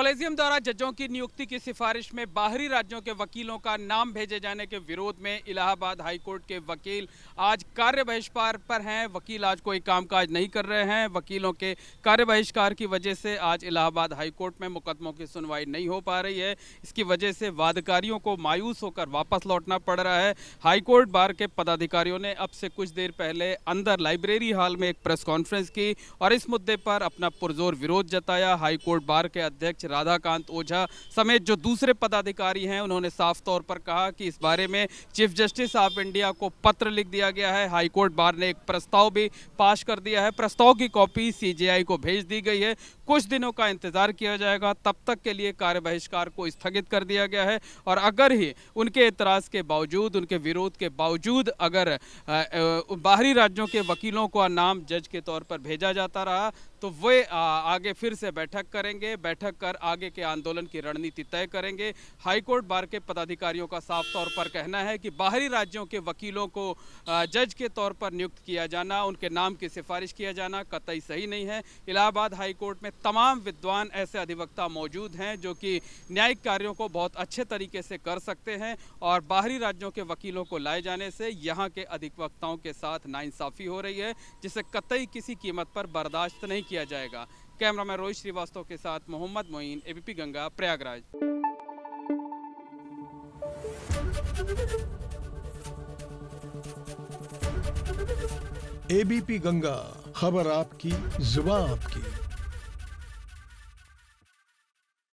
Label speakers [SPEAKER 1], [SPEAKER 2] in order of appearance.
[SPEAKER 1] collegium द्वारा जजों की नियुक्ति की सिफारिश में बाहरी राज्यों के वकीलों का नाम भेजे जाने के विरोध में इलाहाबाद हाईकोर्ट के वकील आज कार्य बहिष्कार पर हैं वकील आज कोई कामकाज नहीं कर रहे हैं वकीलों के कार्य बहिष्कार की वजह से आज इलाहाबाद हाईकोर्ट में मुकदमों की सुनवाई नहीं हो पा रही है इसकी वजह से वादकारियों को मायूस होकर वापस लौटना पड़ रहा है हाईकोर्ट बार के पदाधिकारियों ने अब से कुछ देर पहले अंदर लाइब्रेरी हॉल में एक प्रेस कॉन्फ्रेंस की और इस मुद्दे पर अपना पुरजोर विरोध जताया हाईकोर्ट बार के अध्यक्ष राधाकांत ओझा समेत जो दूसरे पदाधिकारी हैं उन्होंने साफ तौर पर कहा कि इस बारे में चीफ जस्टिस ऑफ इंडिया को पत्र लिख दिया गया है हाईकोर्ट बार ने एक प्रस्ताव भी पास कर दिया है प्रस्ताव की कॉपी सी को भेज दी गई है कुछ दिनों का इंतजार किया जाएगा तब तक के लिए कार्य बहिष्कार को स्थगित कर दिया गया है और अगर ही उनके इतराज़ के बावजूद उनके विरोध के बावजूद अगर बाहरी राज्यों के वकीलों का नाम जज के तौर पर भेजा जाता रहा तो वे आगे फिर से बैठक करेंगे बैठक कर आगे के आंदोलन की रणनीति तय करेंगे हाईकोर्ट बार के पदाधिकारियों का साफ तौर पर कहना है कि बाहरी राज्यों के वकीलों को जज के तौर पर नियुक्त किया जाना उनके नाम की सिफारिश किया जाना कतई सही नहीं है इलाहाबाद हाईकोर्ट में तमाम विद्वान ऐसे अधिवक्ता मौजूद हैं जो कि न्यायिक कार्यों को बहुत अच्छे तरीके से कर सकते हैं और बाहरी राज्यों के वकीलों को लाए जाने से यहाँ के अधिवक्ताओं के साथ नाइंसाफ़ी हो रही है जिसे कतई किसी कीमत पर बर्दाश्त नहीं किया जाएगा कैमरा मैन रोहित श्रीवास्तव के साथ मोहम्मद मोइन एबीपी गंगा प्रयागराज एबीपी गंगा खबर आपकी जुबा आपकी